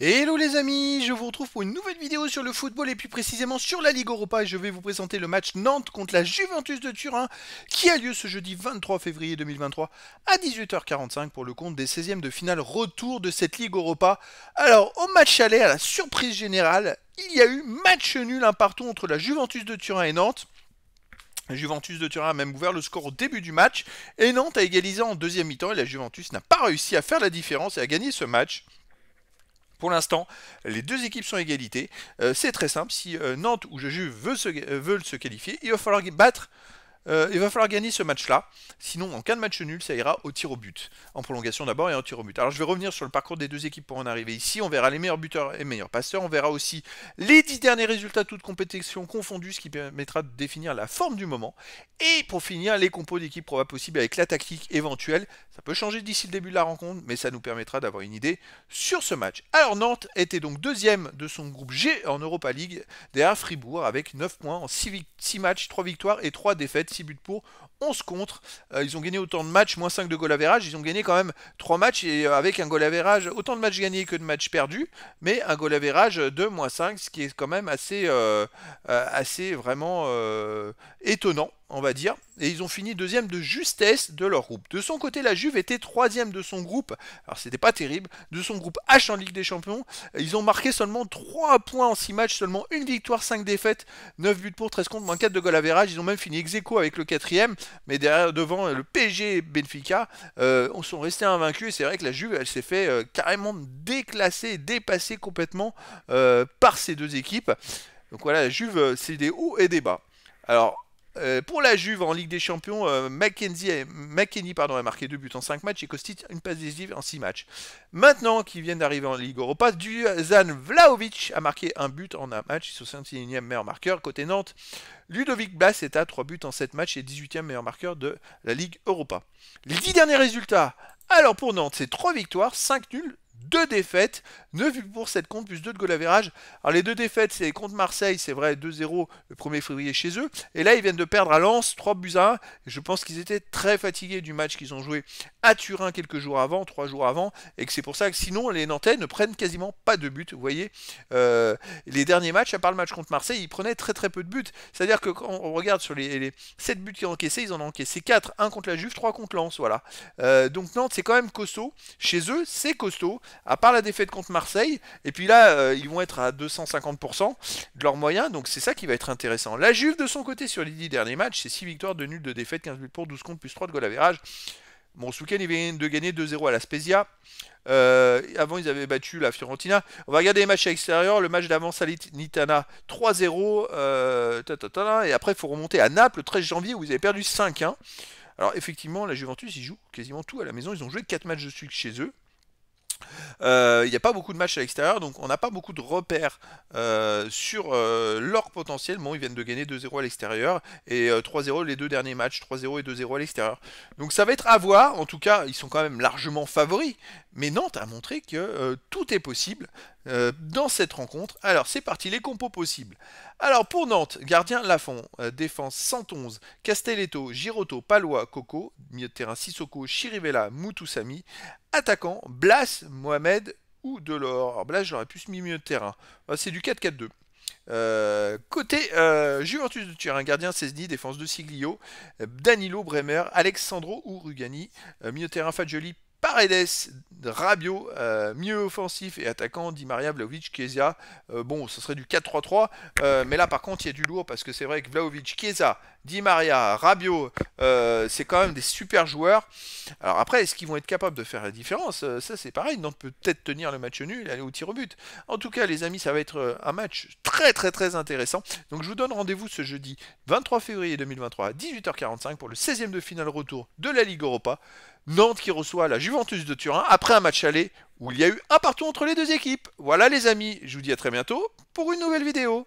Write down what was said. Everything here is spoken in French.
Hello les amis, je vous retrouve pour une nouvelle vidéo sur le football et plus précisément sur la Ligue Europa et je vais vous présenter le match Nantes contre la Juventus de Turin qui a lieu ce jeudi 23 février 2023 à 18h45 pour le compte des 16e de finale retour de cette Ligue Europa. Alors au match aller à la surprise générale, il y a eu match nul un partout entre la Juventus de Turin et Nantes. La Juventus de Turin a même ouvert le score au début du match et Nantes a égalisé en deuxième mi-temps et la Juventus n'a pas réussi à faire la différence et à gagner ce match. Pour l'instant, les deux équipes sont égalité. Euh, c'est très simple. Si euh, Nantes ou Jeju veulent se, euh, veulent se, qualifier, il va falloir battre euh, il va falloir gagner ce match-là. Sinon, en cas de match nul, ça ira au tir au but. En prolongation d'abord et en tir au but. Alors, je vais revenir sur le parcours des deux équipes pour en arriver ici. On verra les meilleurs buteurs et meilleurs passeurs. On verra aussi les dix derniers résultats, toutes compétitions confondues, ce qui permettra de définir la forme du moment. Et pour finir, les compos d'équipe probables possibles avec la tactique éventuelle. Ça peut changer d'ici le début de la rencontre, mais ça nous permettra d'avoir une idée sur ce match. Alors, Nantes était donc deuxième de son groupe G en Europa League derrière Fribourg avec 9 points en 6 matchs, 3 victoires et 3 défaites. 6 buts pour, 11 contre. Euh, ils ont gagné autant de matchs, moins 5 de goal average. Ils ont gagné quand même 3 matchs et euh, avec un goal average, autant de matchs gagnés que de matchs perdus, mais un goal average de moins 5, ce qui est quand même assez, euh, assez vraiment étonnant on va dire, et ils ont fini deuxième de justesse de leur groupe. De son côté, la Juve était troisième de son groupe, alors c'était pas terrible, de son groupe H en Ligue des Champions. Ils ont marqué seulement 3 points en 6 matchs, seulement une victoire, 5 défaites, 9 buts pour 13 contre, moins quatre de goal à verrage. Ils ont même fini ex avec le quatrième, mais derrière, devant euh, le PSG Benfica, euh, on sont restés invaincus. Et c'est vrai que la Juve, elle s'est fait euh, carrément déclasser, dépasser complètement par ces deux équipes. Donc voilà, la Juve, c'est des hauts et des bas. Alors, euh, pour la Juve en Ligue des Champions, euh, McKenzie, pardon, a marqué deux buts en 5 matchs et Kostic une passe décisive en 6 matchs. Maintenant qui viennent d'arriver en Ligue Europa, Duzan Vlaovic a marqué un but en un match, 61ème meilleur marqueur. Côté Nantes, Ludovic Blas est à 3 buts en 7 matchs et 18e meilleur marqueur de la Ligue Europa. Les 10 derniers résultats alors pour Nantes, c'est 3 victoires, 5 nuls, deux défaites, 9 buts pour 7 contre, plus 2 de goal Alors les deux défaites, c'est contre Marseille, c'est vrai, 2-0 le 1er février chez eux. Et là, ils viennent de perdre à Lens, 3 buts à 1. je pense qu'ils étaient très fatigués du match qu'ils ont joué à Turin quelques jours avant, 3 jours avant. Et que c'est pour ça que sinon, les Nantais ne prennent quasiment pas de buts. Vous voyez, euh, les derniers matchs, à part le match contre Marseille, ils prenaient très très peu de buts. C'est-à-dire que quand on regarde sur les, les 7 buts qu'ils ont encaissés, ils en ont encaissé 4. 1 contre la Juve, 3 contre Lens, voilà. Euh, donc Nantes, c'est quand même costaud. Chez eux, c'est costaud à part la défaite contre Marseille, et puis là, euh, ils vont être à 250% de leurs moyens, donc c'est ça qui va être intéressant. La Juve, de son côté, sur les 10 derniers matchs, c'est 6 victoires, 2 nuls, de défaites, 15 buts pour, 12 comptes, plus 3 de goal à virage. Bon, ce week-end, ils viennent de gagner 2-0 à la Spezia. Euh, avant, ils avaient battu la Fiorentina. On va regarder les matchs à l'extérieur. Le match d'avant, Salitana, 3-0. Euh, et après, il faut remonter à Naples le 13 janvier où ils avaient perdu 5-1. Alors, effectivement, la Juventus, ils jouent quasiment tout à la maison. Ils ont joué 4 matchs de suite chez eux. Euh, il n'y a pas beaucoup de matchs à l'extérieur, donc on n'a pas beaucoup de repères euh, sur euh, leur potentiel. Bon, ils viennent de gagner 2-0 à l'extérieur et 3-0 les deux derniers matchs, 3-0 et 2-0 à l'extérieur. Donc ça va être à voir. En tout cas, ils sont quand même largement favoris. Mais Nantes a montré que tout est possible. Euh, dans cette rencontre. Alors c'est parti, les compos possibles. Alors pour Nantes, gardien Lafont, euh, défense 111, Castelletto, Giroto, Palois, Coco, milieu de terrain Sissoko, Chirivella, Moutoussami, attaquant Blas, Mohamed ou Delors. Blas j'aurais plus mettre milieu de terrain. Bah, c'est du 4-4-2. Euh, côté Juventus de Turin, gardien Cesny, défense de Siglio, Danilo Bremer, Alexandro ou Rugani, milieu de terrain Fagioli, Paredes, Rabio, euh, mieux offensif et attaquant, Di Maria, Vlaovic, Chiesa. Euh, bon, ce serait du 4-3-3, euh, mais là par contre il y a du lourd parce que c'est vrai que Vlaovic, kiesa Di Maria, Rabio, c'est quand même des super joueurs. Alors après, est-ce qu'ils vont être capables de faire la différence Ça c'est pareil, Donc, peut être tenir le match nul, aller au tir au but. En tout cas, les amis, ça va être un match très très très intéressant. Donc je vous donne rendez-vous ce jeudi 23 février 2023 à 18h45 pour le 16e de finale retour de la Ligue Europa. Nantes qui reçoit la Juventus de Turin après un match aller où il y a eu un partout entre les deux équipes. Voilà les amis, je vous dis à très bientôt pour une nouvelle vidéo.